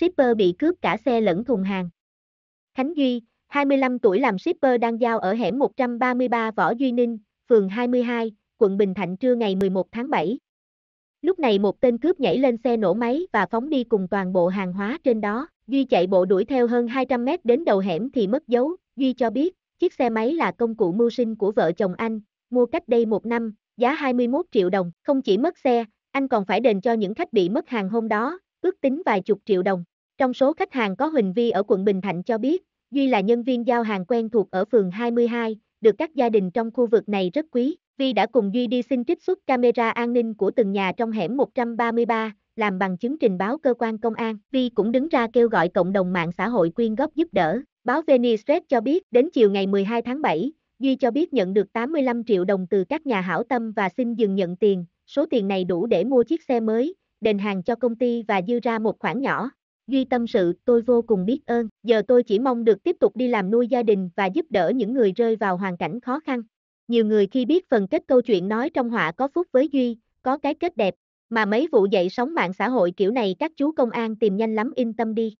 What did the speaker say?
shipper bị cướp cả xe lẫn thùng hàng. Khánh Duy, 25 tuổi làm shipper đang giao ở hẻm 133 Võ Duy Ninh, phường 22, quận Bình Thạnh trưa ngày 11 tháng 7. Lúc này một tên cướp nhảy lên xe nổ máy và phóng đi cùng toàn bộ hàng hóa trên đó. Duy chạy bộ đuổi theo hơn 200 mét đến đầu hẻm thì mất dấu. Duy cho biết, chiếc xe máy là công cụ mưu sinh của vợ chồng anh, mua cách đây một năm, giá 21 triệu đồng. Không chỉ mất xe, anh còn phải đền cho những khách bị mất hàng hôm đó ước tính vài chục triệu đồng. Trong số khách hàng có Huỳnh Vi ở quận Bình Thạnh cho biết, Duy là nhân viên giao hàng quen thuộc ở phường 22, được các gia đình trong khu vực này rất quý. Vi đã cùng Duy đi xin trích xuất camera an ninh của từng nhà trong hẻm 133, làm bằng chứng trình báo cơ quan công an. Vi cũng đứng ra kêu gọi cộng đồng mạng xã hội quyên góp giúp đỡ. Báo Venice Red cho biết đến chiều ngày 12 tháng 7, Duy cho biết nhận được 85 triệu đồng từ các nhà hảo tâm và xin dừng nhận tiền. Số tiền này đủ để mua chiếc xe mới, đền hàng cho công ty và dư ra một khoản nhỏ. Duy tâm sự, tôi vô cùng biết ơn, giờ tôi chỉ mong được tiếp tục đi làm nuôi gia đình và giúp đỡ những người rơi vào hoàn cảnh khó khăn. Nhiều người khi biết phần kết câu chuyện nói trong họa có phúc với Duy, có cái kết đẹp, mà mấy vụ dậy sóng mạng xã hội kiểu này các chú công an tìm nhanh lắm yên tâm đi.